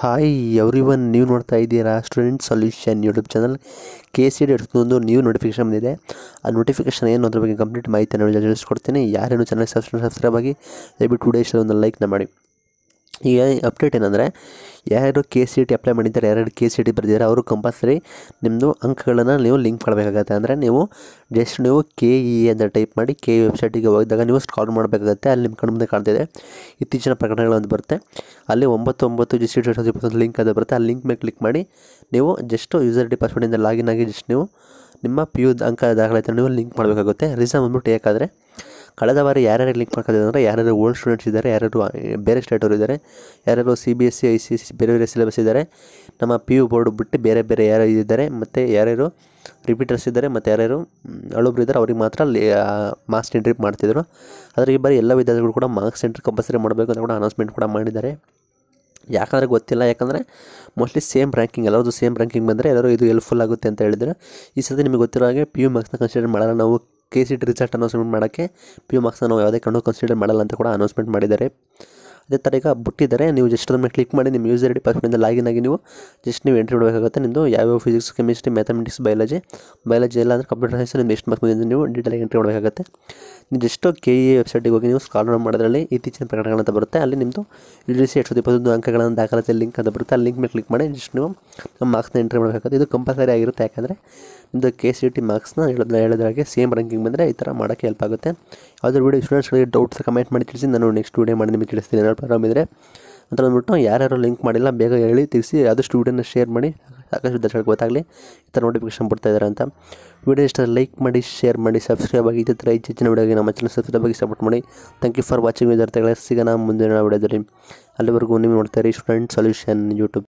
hi every one ನೀವು ನೋಡ್ತಾ ಇದ್ದೀರಾ student solution YouTube channel K C D ಒಂದು ನ್ಯೂ ನೋಟಿಫಿಕೇಷನ್ ಬಂದಿದೆ ಆ ನೋಟಿಫಿಕೇಷನ್ ಏನು ಅದ್ರ ಬಗ್ಗೆ ಕಂಪ್ಲೀಟ್ ಮಾಹಿತಿ ಮಾಹಿತಿಯನ್ನು ತಿಳಿಸ್ಕೊಡ್ತೀನಿ ಯಾರೇನು ಚಾನಲ್ ಸಬ್ಸ್ಕ್ರೈಬ್ ಆಗಿ ದಯವಿಟ್ಟು ಡೇಸ್ ಒಂದು ಲೈಕ್ನ ಮಾಡಿ ಈಗ ಅಪ್ಡೇಟ್ ಏನಂದರೆ ಯಾರು ಕೆ ಸಿ ಟಿ ಅಪ್ಲೈ ಮಾಡಿದ್ದಾರೆ ಯಾರು ಕೆ ಸಿ ಟಿ ಬರೆದಿದ್ದಾರೆ ಅವರು ಕಂಪಲ್ಸರಿ ನಿಮ್ಮದು ಅಂಕಗಳನ್ನು ನೀವು ಲಿಂಕ್ ಮಾಡಬೇಕಾಗತ್ತೆ ಅಂದರೆ ನೀವು ಜಸ್ಟ್ ನೀವು ಕೆ ಇ e e ಅಂತ ಟೈಪ್ ಮಾಡಿ ಕೆ ಇ e ವೆಬ್ಸೈಟಿಗೆ ಹೋಗಿದಾಗ ನೀವು ಸ್ಕಾಲ್ ಮಾಡಬೇಕಾಗತ್ತೆ ಅಲ್ಲಿ ನಿಮ್ಮ ಮುಂದೆ ಕಾಣ್ತಿದೆ ಇತ್ತೀಚಿನ ಅಂತ ಬರುತ್ತೆ ಅಲ್ಲಿ ಒಂಬತ್ತು ಒಂಬತ್ತು ಜಿ ಸಿ ಟಿ ಇಪ್ಪತ್ತೊಂದು ಲಿಂಕ್ ಅದು ಬರುತ್ತೆ ಆ ಲಿಂಕ್ ಮೇಲೆ ಕ್ಲಿಕ್ ಮಾಡಿ ನೀವು ಜಸ್ಟ್ ಯೂಸರ್ ಡಿ ಪಾಸ್ವರ್ಡಿಂದ ಲಾಗಿನ್ ಆಗಿ ಜಸ್ಟ್ ನೀವು ನಿಮ್ಮ ಪಿ ಯು ಅಂಕ ದಾಖಲಾಯಿತು ನೀವು ಲಿಂಕ್ ಮಾಡಬೇಕಾಗುತ್ತೆ ರೀಸನ್ ಬಂದ್ಬಿಟ್ಟು ಯಾಕಂದರೆ ಕಳೆದ ಬಾರಿ ಯಾರ್ಯಾರು ಲಿಂಕ್ ಮಾಡ್ಕೊಂಡಿದ್ದಾರೆ ಅಂದರೆ ಯಾರ್ಯಾರು ಓಲ್ಡ್ ಸ್ಟೂಡೆಂಟ್ಸ್ ಇದ್ದಾರೆ ಯಾರ್ಯಾರು ಬೇರೆ ಸ್ಟೇಟವರು ಇದ್ದಾರೆ ಯಾರ್ಯಾರು C B S C I C C ಬೇರೆ ಬೇರೆ ಸಿಲೆಬಸ್ ಇದ್ದಾರೆ ನಮ್ಮ ಪಿ ಯು ಬೋರ್ಡ್ ಬಿಟ್ಟು ಬೇರೆ ಬೇರೆ ಯಾರು ಇದ್ದಾರೆ ಮತ್ತು ಯಾರ್ಯಾರು ರಿಪೀಟರ್ಸ್ ಇದ್ದಾರೆ ಮತ್ತು ಯಾರ್ಯಾರು ಹಳೊಬ್ರು ಇದ್ದಾರೆ ಅವ್ರಿಗೆ ಮಾತ್ರ ಮಾರ್ಕ್ಸ್ ಎಂಟ್ರಿ ಮಾಡ್ತಿದ್ರು ಆದರೆ ಈ ಬಾರಿ ಎಲ್ಲ ವಿದ್ಯಾರ್ಥಿಗಳು ಕೂಡ ಮಾರ್ಕ್ಸ್ ಎಂಟ್ರಿ ಕಂಪಲ್ಸರಿ ಮಾಡಬೇಕು ಅಂತ ಕೂಡ ಅನೌನ್ಸ್ಮೆಂಟ್ ಕೂಡ ಮಾಡಿದ್ದಾರೆ ಯಾಕಂದರೆ ಗೊತ್ತಿಲ್ಲ ಯಾಕಂದರೆ ಮೋಸ್ಟ್ಲಿ ಸೇಮ್ ರ್ಯಾಂಕಿಂಗ್ ಎಲ್ಲರದ್ದು ಸೇಮ್ ರ್ಯಾಂಕಿಂಗ್ ಬಂದರೆ ಎಲ್ಲರೂ ಇದು ಹೆಲ್ಪ್ಫುಲ್ ಆಗುತ್ತೆ ಅಂತ ಹೇಳಿದರೆ ಈ ಸತಿ ನಿಮಗೆ ಗೊತ್ತಿರೋ ಹಾಗೆ ಪಿ ಯು ಮಾರ್ಕ್ಸ್ನ ಕನ್ಸಿಡರ್ ಮಾಡೋಣ ನಾವು K C T result announcement ಮಾಡೋಕ್ಕೆ ಪಿ ಯು ನಾವು ಯಾವುದೇ ಕಣ್ಣು ಕನ್ಸಿಡರ್ ಮಾಡಲ್ಲ ಅಂತ ಕೂಡ ಅನೌನ್ಸ್ಮೆಂಟ್ ಮಾಡಿದ್ದಾರೆ ಅದೇ ಥರ ಈಗ ಬಿಟ್ಟಿದ್ದಾರೆ ನೀವು ಜಸ್ಟ್ ಅದನ್ನು ಕ್ಲಿಕ್ ಮಾಡಿ ನಿಮ್ಮ ಯೂಸರ್ ಐಡಿ ಪಾಸ್ವರ್ಡಿಂದ ಲಾಗಿನ್ ಆಗಿ ನೀವು ಜಸ್ಟ್ ನೀವು ಎಂಟ್ರಿ ಮಾಡಬೇಕಾಗುತ್ತೆ ನಿಮ್ಮದು ಯಾವ್ಯಾವ physics chemistry mathematics biology biology ಎಲ್ಲ ಅಂದರೆ ಕಂಪ್ಯೂಟರ್ ಸೈನ್ಸ್ ನಿಮ್ಮ ಎಷ್ಟು ಮಾರ್ಕ್ಸ್ ನೀವು ಡೀಟೇಲಾಗಿ ಎಂಟ್ರಿ ಮಾಡಬೇಕಾಗುತ್ತೆ ನೀವು ಜಸ್ಟ್ ಕೆ ಇ ವೆಬ್ಸೈಟಿಗೆ ಹೋಗಿ ನೀವು ಸ್ಕಾಲ್ ಮಾಡೋದ್ರಲ್ಲಿ ಇತ್ತೀಚಿನ ಪ್ರಕರಣಗಳಂತ ಬರುತ್ತೆ ಅಲ್ಲಿ ನಿಮ್ಮದು ಸಿ ಎರಡು ಸಾವಿರದ ಇಪ್ಪತ್ತೊಂದು ಅಂಕಗಳನ್ನು ದಾಖಲಾತಿ ಲಿಂಕ್ ಅಂತ ಬರುತ್ತೆ ಆ ಲಿಂಕ್ ಮೇಲೆ ಕ್ಲಿಕ್ ಮಾಡಿ ಜಸ್ಟ್ ನೀವು ಮಾರ್ಕ್ಸ್ನ ಎಂಟ್ರಿ ಮಾಡಬೇಕಾಗುತ್ತೆ ಇದು ಕಂಪಲ್ಸರಿ ಆಗಿರುತ್ತೆ ಯಾಕಂದರೆ ನಿಮ್ಮದು ಕೆ ಸಿ ಟಿ ಮಾರ್ಕ್ಸ್ನ ಹೇಳಿದ್ರೆ ಹೇಳಿದ್ರಾಗೆ ಸೇಮ್ ರ್ಯಾಂಕಿಂಗ್ ಬಂದರೆ ಈ ಥರ ಮಾಡೋಕ್ಕೆ ಹೆಲ್ಪ್ ಆಗುತ್ತೆ ಯಾವುದೇ ವೀಡಿಯೋ ಸ್ಟೂಡೆಂಟ್ಸ್ಗಳಿಗೆ ಡೌಟ್ಸ್ ಕಮೆಂಟ್ ಮಾಡಿ ತಿಳಿಸಿ ನಾನು ನೆಕ್ಸ್ಟ್ ವೀಡಿಯೋ ಮಾಡಿ ನಿಮಗೆ ತಿಳಿಸ್ತೀನಿ ಪ್ರಾಬ್ಲಮ್ ಇದ್ದರೆ ಅಂತ ಅಂದ್ಬಿಟ್ಟು ಯಾರ್ಯಾರು ಲಿಂಕ್ ಮಾಡಿಲ್ಲ ಬೇಗ ಹೇಳಿ ತಿಳಿಸಿ ಆದಷ್ಟು ವೀಡಿಯೋನ ಶೇರ್ ಮಾಡಿ ಸಾಕಷ್ಟು ದರ್ಶಕರಿಗೆ ಗೊತ್ತಾಗಲಿ ಈ ಥರ ನೋಟಿಫಿಕೇಶನ್ ಬರ್ತಾ ಇದ್ದಾರೆ ಅಂತ ವೀಡಿಯೋ ಇಷ್ಟ ಲೈಕ್ ಮಾಡಿ ಶೇರ್ ಮಾಡಿ ಸಬ್ಸ್ಕ್ರೈಬ್ ಆಗಿ ಇದೇ ಥರ ಹೆಚ್ಚಿನ ವೀಡಿಯೋಗೆ ನಮ್ಮ ಚಾನಲ್ ಸಬ್ಸ್ಕ್ರೈಬ್ ಆಗಿ ಸಪೋರ್ಟ್ ಮಾಡಿ ಥ್ಯಾಂಕ್ ಯು ಫಾರ್ ವಾಚಿಂಗ್ ವಿದ್ಯಾರ್ಥಿಗಳೇ ಸಿಗೋಣ ಮುಂದಿನ ವಿಡಿಯೋದಲ್ಲಿ ಅಲ್ಲಿವರೆಗೂ ನೀವು ನೋಡ್ತಾ ಇರಿ ಸ್ಟೂಡೆಂಟ್ ಸೊಲ್ಯೂಷನ್ ಯೂಟ್ಯೂಬ್